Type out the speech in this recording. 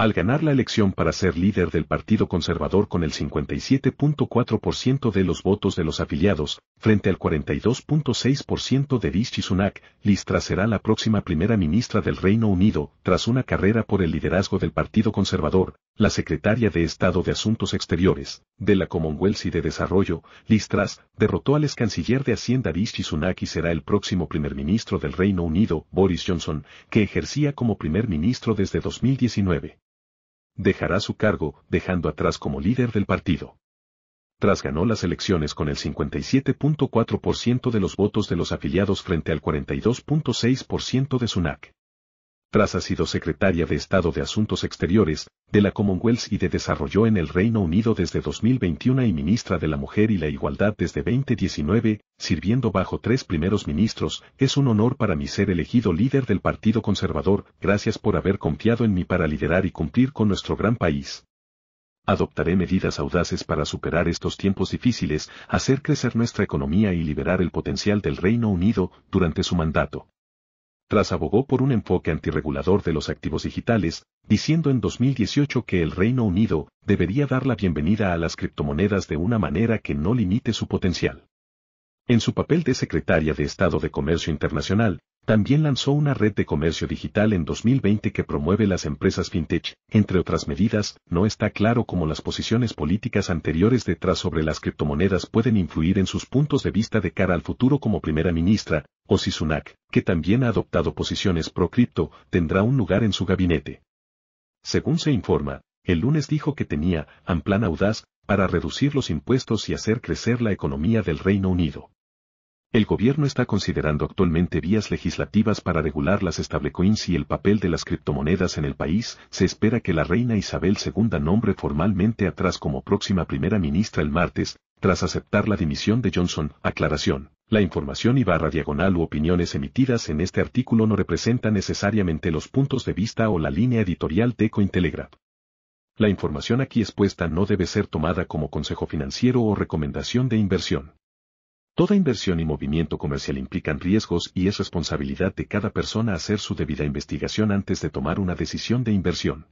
Al ganar la elección para ser líder del Partido Conservador con el 57.4% de los votos de los afiliados, frente al 42.6% de Rishi Sunak, listras será la próxima primera ministra del Reino Unido, tras una carrera por el liderazgo del Partido Conservador, la secretaria de Estado de Asuntos Exteriores, de la Commonwealth y de Desarrollo, Listras, derrotó al ex canciller de Hacienda Rishi Sunak y será el próximo primer ministro del Reino Unido, Boris Johnson, que ejercía como primer ministro desde 2019 dejará su cargo, dejando atrás como líder del partido. Tras ganó las elecciones con el 57.4% de los votos de los afiliados frente al 42.6% de Sunak tras ha sido secretaria de Estado de Asuntos Exteriores, de la Commonwealth y de Desarrollo en el Reino Unido desde 2021 y ministra de la Mujer y la Igualdad desde 2019, sirviendo bajo tres primeros ministros, es un honor para mí ser elegido líder del Partido Conservador, gracias por haber confiado en mí para liderar y cumplir con nuestro gran país. Adoptaré medidas audaces para superar estos tiempos difíciles, hacer crecer nuestra economía y liberar el potencial del Reino Unido durante su mandato tras abogó por un enfoque antirregulador de los activos digitales, diciendo en 2018 que el Reino Unido debería dar la bienvenida a las criptomonedas de una manera que no limite su potencial. En su papel de secretaria de Estado de Comercio Internacional, también lanzó una red de comercio digital en 2020 que promueve las empresas fintech. Entre otras medidas, no está claro cómo las posiciones políticas anteriores detrás sobre las criptomonedas pueden influir en sus puntos de vista de cara al futuro como primera ministra, o si Sunak, que también ha adoptado posiciones pro cripto, tendrá un lugar en su gabinete. Según se informa, el lunes dijo que tenía, un plan audaz, para reducir los impuestos y hacer crecer la economía del Reino Unido. El gobierno está considerando actualmente vías legislativas para regular las stablecoins y el papel de las criptomonedas en el país. Se espera que la reina Isabel II nombre formalmente atrás como próxima primera ministra el martes, tras aceptar la dimisión de Johnson. Aclaración. La información y barra diagonal u opiniones emitidas en este artículo no representan necesariamente los puntos de vista o la línea editorial de Cointelegraph. La información aquí expuesta no debe ser tomada como consejo financiero o recomendación de inversión. Toda inversión y movimiento comercial implican riesgos y es responsabilidad de cada persona hacer su debida investigación antes de tomar una decisión de inversión.